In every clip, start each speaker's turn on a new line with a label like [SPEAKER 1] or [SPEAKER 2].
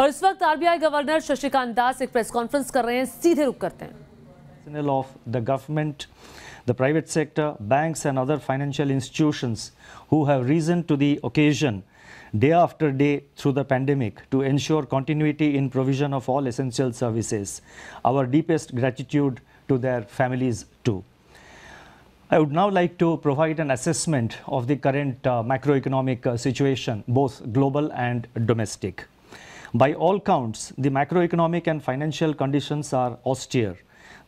[SPEAKER 1] और इस वक्त आरबीआई गवर्नर शशिकांत दास एक प्रेस कॉन्फ्रेंस कर रहे हैं सीधे रुक करते हैं of the government the private sector, banks and other financial institutions who have risen to the occasion day after day through the pandemic to ensure continuity in provision of all essential services. Our deepest gratitude to their families too. I would now like to provide an assessment of the current uh, macroeconomic uh, situation, both global and domestic. By all counts, the macroeconomic and financial conditions are austere.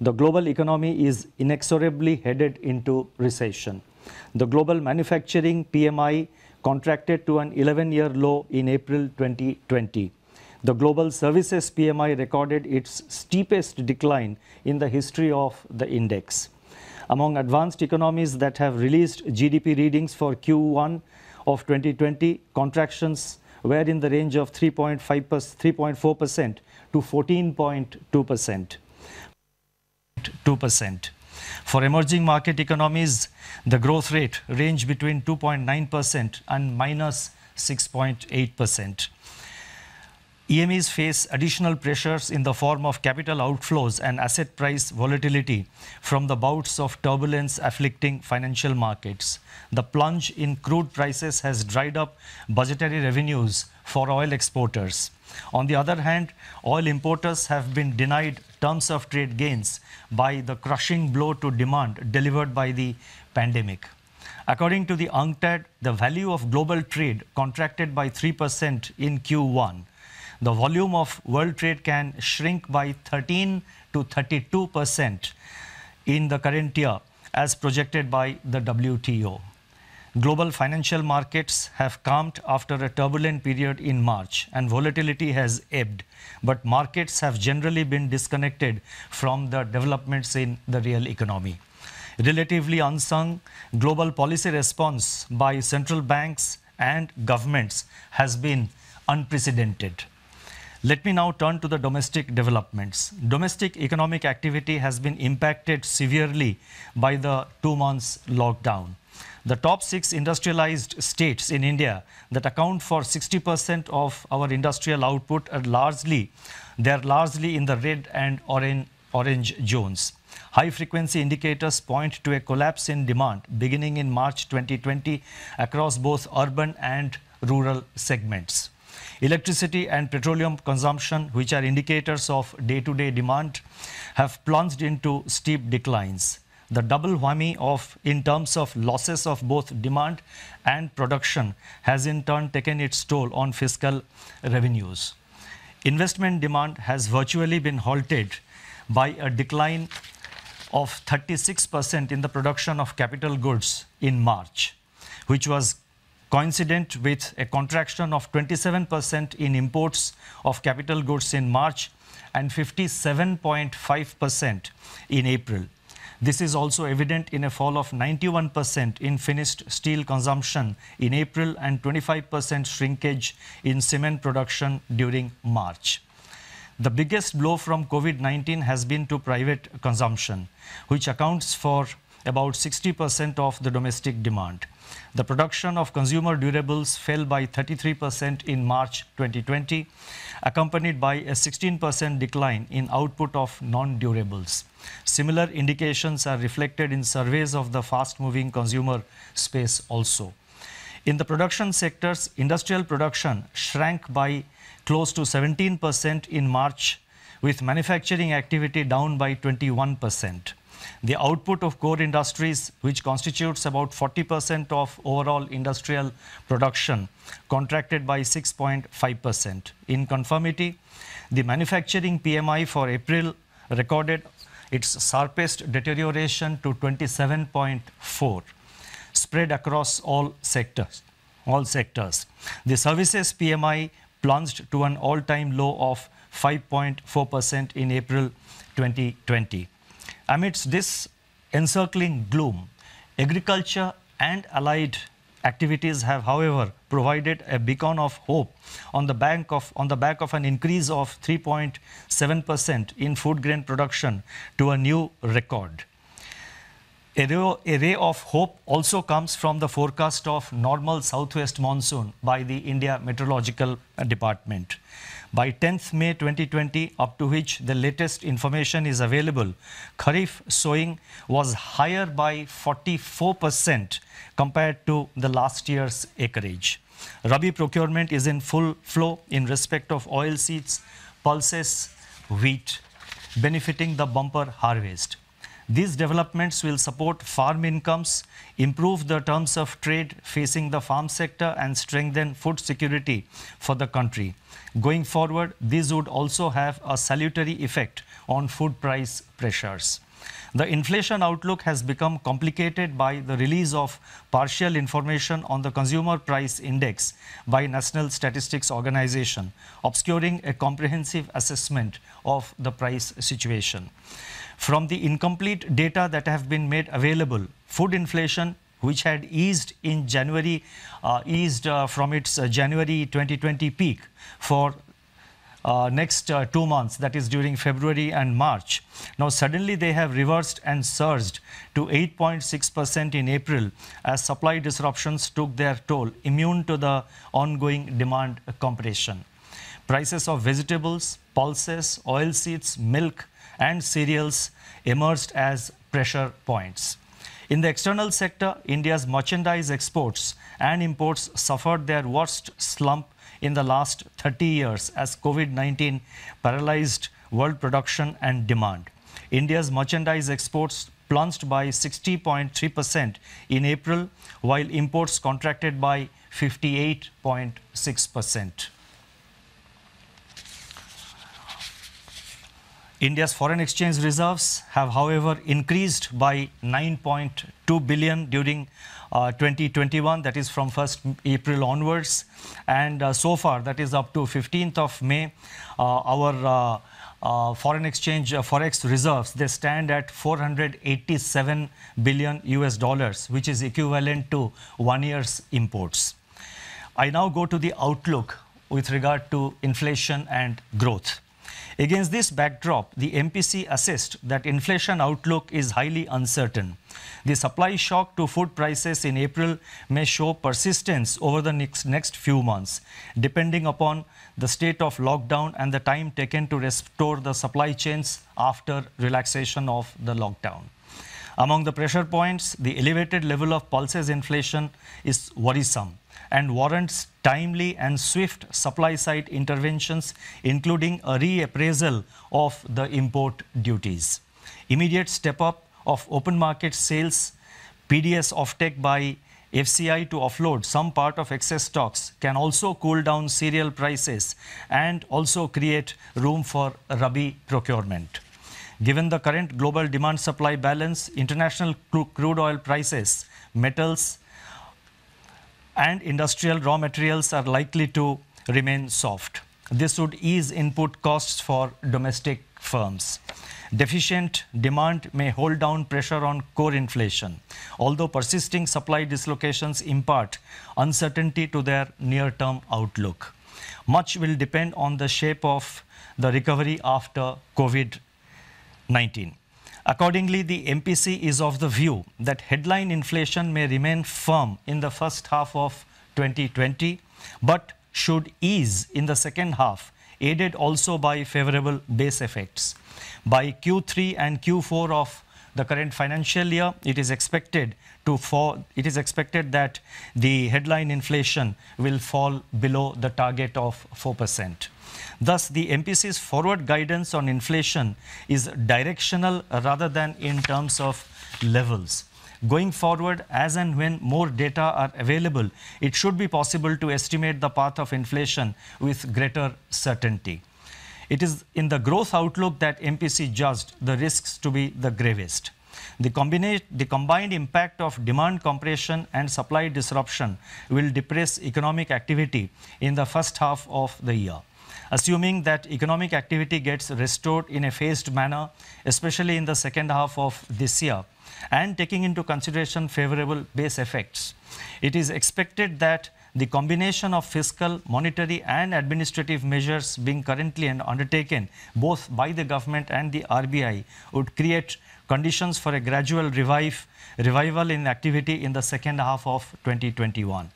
[SPEAKER 1] The global economy is inexorably headed into recession. The global manufacturing PMI contracted to an 11-year low in April 2020. The global services PMI recorded its steepest decline in the history of the index. Among advanced economies that have released GDP readings for Q1 of 2020, contractions were in the range of 3.4% to 14.2%. 2%. For emerging market economies, the growth rate ranged between 2.9% and minus 6.8%. EMEs face additional pressures in the form of capital outflows and asset price volatility from the bouts of turbulence afflicting financial markets. The plunge in crude prices has dried up budgetary revenues for oil exporters. On the other hand, oil importers have been denied terms of trade gains by the crushing blow to demand delivered by the pandemic. According to the UNCTAD, the value of global trade contracted by 3% in Q1 the volume of world trade can shrink by 13 to 32 percent in the current year as projected by the WTO. Global financial markets have calmed after a turbulent period in March and volatility has ebbed, but markets have generally been disconnected from the developments in the real economy. Relatively unsung, global policy response by central banks and governments has been unprecedented. Let me now turn to the domestic developments. Domestic economic activity has been impacted severely by the two months lockdown. The top six industrialized states in India that account for 60% of our industrial output are largely, they're largely in the red and orange, orange zones. High frequency indicators point to a collapse in demand beginning in March 2020 across both urban and rural segments. Electricity and petroleum consumption, which are indicators of day-to-day demand, have plunged into steep declines. The double whammy of, in terms of losses of both demand and production, has in turn taken its toll on fiscal revenues. Investment demand has virtually been halted by a decline of 36% in the production of capital goods in March, which was coincident with a contraction of 27% in imports of capital goods in March and 57.5% in April. This is also evident in a fall of 91% in finished steel consumption in April and 25% shrinkage in cement production during March. The biggest blow from COVID 19 has been to private consumption, which accounts for about 60% of the domestic demand. The production of consumer durables fell by 33% in March 2020, accompanied by a 16% decline in output of non-durables. Similar indications are reflected in surveys of the fast-moving consumer space also. In the production sectors, industrial production shrank by close to 17% in March, with manufacturing activity down by 21%. The output of core industries, which constitutes about 40% of overall industrial production, contracted by 6.5%. In conformity, the manufacturing PMI for April recorded its sharpest deterioration to 27.4, spread across all sectors. All sectors. The services PMI plunged to an all-time low of 5.4% in April 2020. Amidst this encircling gloom, agriculture and allied activities have, however, provided a beacon of hope on the back of, on the back of an increase of 3.7% in food grain production to a new record. A ray, a ray of hope also comes from the forecast of normal southwest monsoon by the India Meteorological Department by 10th May 2020, up to which the latest information is available, Kharif sowing was higher by 44% compared to the last year's acreage. Rabi procurement is in full flow in respect of oil seeds, pulses, wheat, benefiting the bumper harvest. These developments will support farm incomes, improve the terms of trade facing the farm sector, and strengthen food security for the country. Going forward, these would also have a salutary effect on food price pressures. The inflation outlook has become complicated by the release of partial information on the Consumer Price Index by National Statistics Organization, obscuring a comprehensive assessment of the price situation. From the incomplete data that have been made available, food inflation, which had eased in January, uh, eased uh, from its uh, January 2020 peak for uh, next uh, two months, that is during February and March. Now suddenly they have reversed and surged to 8.6% in April as supply disruptions took their toll, immune to the ongoing demand competition. Prices of vegetables, pulses, oilseeds, milk, and cereals emerged as pressure points. In the external sector, India's merchandise exports and imports suffered their worst slump in the last 30 years as COVID-19 paralyzed world production and demand. India's merchandise exports plunged by 60.3% in April, while imports contracted by 58.6%. India's foreign exchange reserves have, however, increased by 9.2 billion during uh, 2021, that is from 1st April onwards. And uh, so far, that is up to 15th of May, uh, our uh, uh, foreign exchange uh, forex reserves, they stand at 487 billion US dollars, which is equivalent to one year's imports. I now go to the outlook with regard to inflation and growth. Against this backdrop, the MPC assessed that inflation outlook is highly uncertain. The supply shock to food prices in April may show persistence over the next, next few months, depending upon the state of lockdown and the time taken to restore the supply chains after relaxation of the lockdown. Among the pressure points, the elevated level of pulses inflation is worrisome and warrants timely and swift supply-side interventions, including a reappraisal of the import duties. Immediate step-up of open market sales, PDS offtake by FCI to offload some part of excess stocks can also cool down cereal prices and also create room for Rabi procurement. Given the current global demand-supply balance, international crude oil prices, metals, and industrial raw materials are likely to remain soft. This would ease input costs for domestic firms. Deficient demand may hold down pressure on core inflation, although persisting supply dislocations impart uncertainty to their near-term outlook. Much will depend on the shape of the recovery after COVID-19. Accordingly, the MPC is of the view that headline inflation may remain firm in the first half of 2020, but should ease in the second half, aided also by favorable base effects. By Q3 and Q4 of the current financial year, it is expected to fall. It is expected that the headline inflation will fall below the target of 4 percent. Thus, the MPC's forward guidance on inflation is directional rather than in terms of levels. Going forward, as and when more data are available, it should be possible to estimate the path of inflation with greater certainty. It is in the growth outlook that MPC judged the risks to be the gravest. The, the, combined impact of demand compression and supply disruption will depress economic activity in the first half of the year assuming that economic activity gets restored in a phased manner, especially in the second half of this year, and taking into consideration favorable base effects. It is expected that the combination of fiscal, monetary and administrative measures being currently undertaken both by the government and the RBI would create conditions for a gradual revive, revival in activity in the second half of 2021.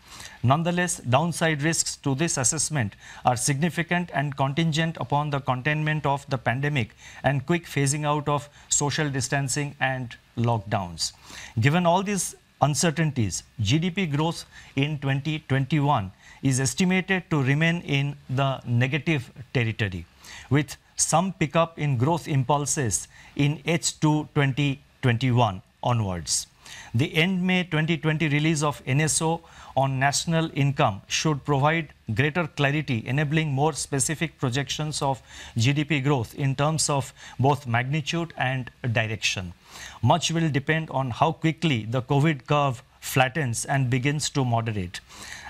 [SPEAKER 1] Nonetheless, downside risks to this assessment are significant and contingent upon the containment of the pandemic and quick phasing out of social distancing and lockdowns. Given all these uncertainties, GDP growth in 2021 is estimated to remain in the negative territory, with some pickup in growth impulses in H2 2021 onwards. The end May 2020 release of NSO on national income should provide greater clarity, enabling more specific projections of GDP growth in terms of both magnitude and direction. Much will depend on how quickly the COVID curve flattens and begins to moderate.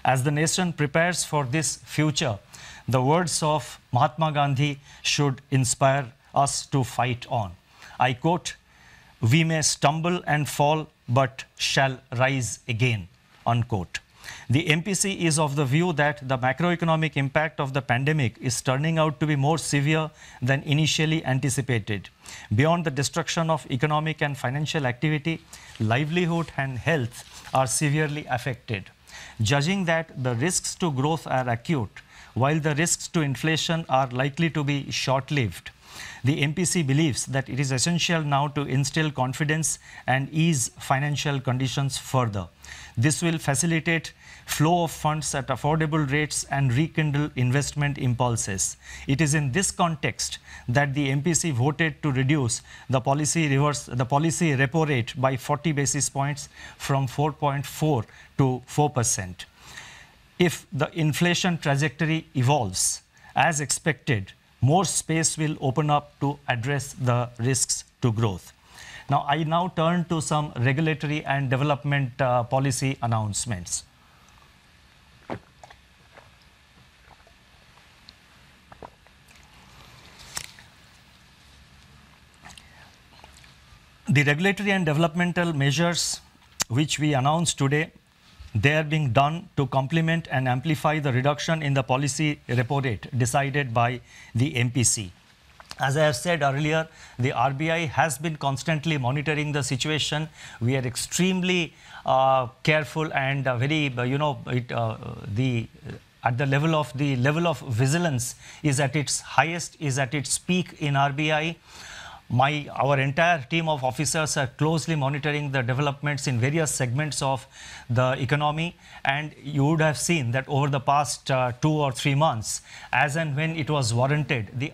[SPEAKER 1] As the nation prepares for this future, the words of Mahatma Gandhi should inspire us to fight on. I quote, we may stumble and fall but shall rise again, unquote. The MPC is of the view that the macroeconomic impact of the pandemic is turning out to be more severe than initially anticipated. Beyond the destruction of economic and financial activity, livelihood and health are severely affected. Judging that the risks to growth are acute, while the risks to inflation are likely to be short-lived, the MPC believes that it is essential now to instill confidence and ease financial conditions further. This will facilitate flow of funds at affordable rates and rekindle investment impulses. It is in this context that the MPC voted to reduce the policy reverse the policy repo rate by 40 basis points from 4.4 to 4%. If the inflation trajectory evolves as expected, more space will open up to address the risks to growth. Now, I now turn to some regulatory and development uh, policy announcements. The regulatory and developmental measures which we announced today they are being done to complement and amplify the reduction in the policy report rate decided by the MPC. As I have said earlier, the RBI has been constantly monitoring the situation. We are extremely uh, careful and uh, very, uh, you know, it, uh, the at the level of the level of vigilance is at its highest, is at its peak in RBI. My, our entire team of officers are closely monitoring the developments in various segments of the economy. And you would have seen that over the past uh, two or three months, as and when it was warranted, the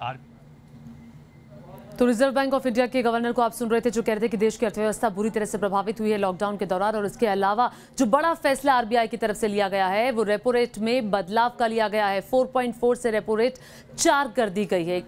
[SPEAKER 1] तो Reserve Bank of India के governor को आप सुन रहे थे जो कह रहे थे कि देश की अर्थव्यवस्था बुरी तरह से प्रभावित हुई है लॉकडाउन के दौरान और इसके अलावा जो बड़ा फैसला आरबीआई की तरफ से लिया गया है वो रेपो रेट में बदलाव का लिया गया है 4.4 से रेपो रेट चार कर दी गई है